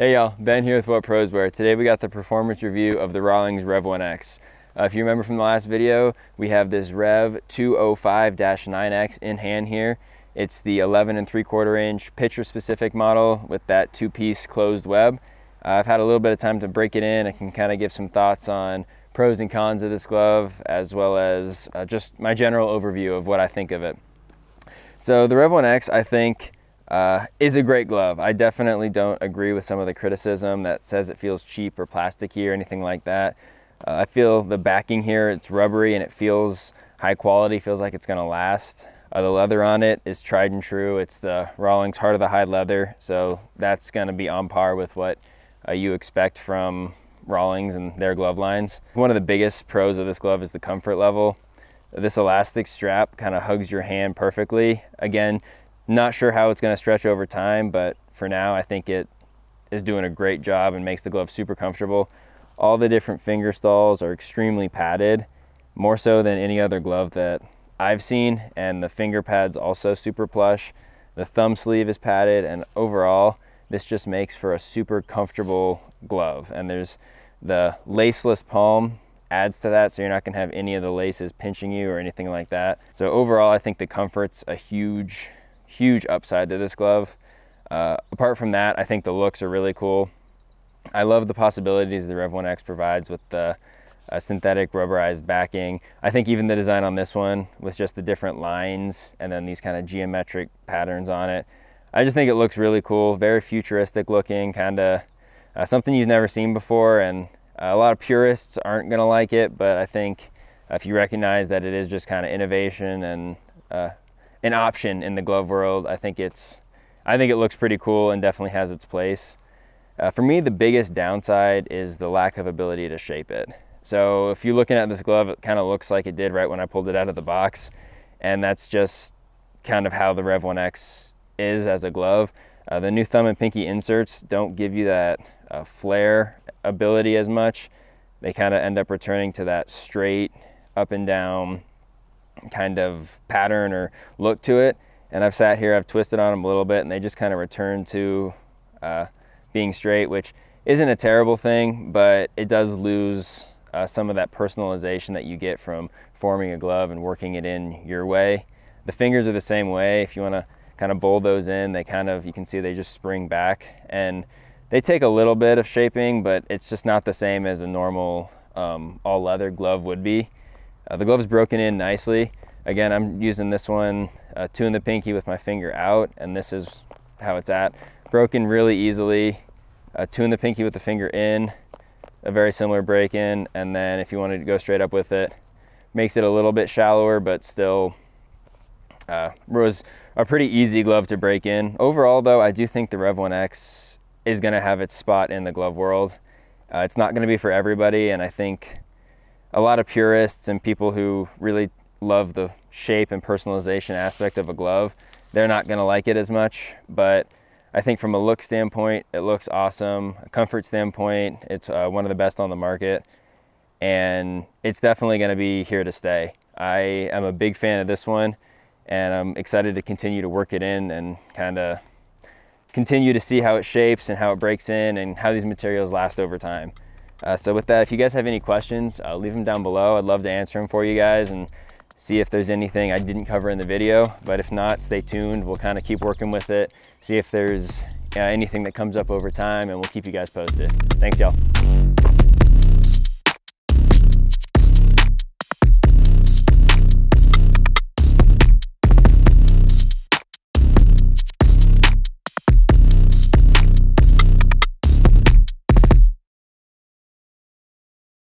Hey y'all, Ben here with What Pros Wear. Today we got the performance review of the Rawlings Rev 1X. Uh, if you remember from the last video, we have this Rev 205-9X in hand here. It's the 11 and 3 quarter inch picture specific model with that two piece closed web. Uh, I've had a little bit of time to break it in. I can kind of give some thoughts on pros and cons of this glove, as well as uh, just my general overview of what I think of it. So the Rev 1X, I think, uh, is a great glove. I definitely don't agree with some of the criticism that says it feels cheap or plasticky or anything like that. Uh, I feel the backing here, it's rubbery and it feels high quality, feels like it's gonna last. Uh, the leather on it is tried and true. It's the Rawlings Heart of the Hide leather, so that's gonna be on par with what uh, you expect from Rawlings and their glove lines. One of the biggest pros of this glove is the comfort level. This elastic strap kind of hugs your hand perfectly. Again, not sure how it's gonna stretch over time, but for now, I think it is doing a great job and makes the glove super comfortable. All the different finger stalls are extremely padded, more so than any other glove that I've seen. And the finger pad's also super plush. The thumb sleeve is padded and overall, this just makes for a super comfortable glove. And there's the laceless palm adds to that. So you're not gonna have any of the laces pinching you or anything like that. So overall, I think the comfort's a huge huge upside to this glove. Uh, apart from that, I think the looks are really cool. I love the possibilities the Rev 1X provides with the uh, synthetic rubberized backing. I think even the design on this one with just the different lines and then these kind of geometric patterns on it. I just think it looks really cool, very futuristic looking, kind of uh, something you've never seen before. And uh, a lot of purists aren't going to like it, but I think if you recognize that it is just kind of innovation and uh, an option in the glove world. I think it's, I think it looks pretty cool and definitely has its place. Uh, for me, the biggest downside is the lack of ability to shape it. So if you're looking at this glove, it kind of looks like it did right when I pulled it out of the box. And that's just kind of how the Rev 1X is as a glove. Uh, the new thumb and pinky inserts don't give you that uh, flare ability as much. They kind of end up returning to that straight up and down kind of pattern or look to it. And I've sat here, I've twisted on them a little bit and they just kind of return to uh, being straight, which isn't a terrible thing, but it does lose uh, some of that personalization that you get from forming a glove and working it in your way. The fingers are the same way. If you want to kind of bowl those in, they kind of, you can see they just spring back and they take a little bit of shaping, but it's just not the same as a normal um, all leather glove would be. Uh, the glove's broken in nicely. Again, I'm using this one, uh, two in the pinky with my finger out, and this is how it's at. Broken really easily, uh, two in the pinky with the finger in, a very similar break in, and then if you wanted to go straight up with it, makes it a little bit shallower, but still uh, was a pretty easy glove to break in. Overall though, I do think the Rev 1X is gonna have its spot in the glove world. Uh, it's not gonna be for everybody, and I think a lot of purists and people who really love the shape and personalization aspect of a glove, they're not gonna like it as much. But I think from a look standpoint, it looks awesome. A comfort standpoint, it's uh, one of the best on the market. And it's definitely gonna be here to stay. I am a big fan of this one and I'm excited to continue to work it in and kind of continue to see how it shapes and how it breaks in and how these materials last over time. Uh, so with that, if you guys have any questions, uh, leave them down below. I'd love to answer them for you guys and see if there's anything I didn't cover in the video. But if not, stay tuned. We'll kind of keep working with it, see if there's uh, anything that comes up over time, and we'll keep you guys posted. Thanks, y'all.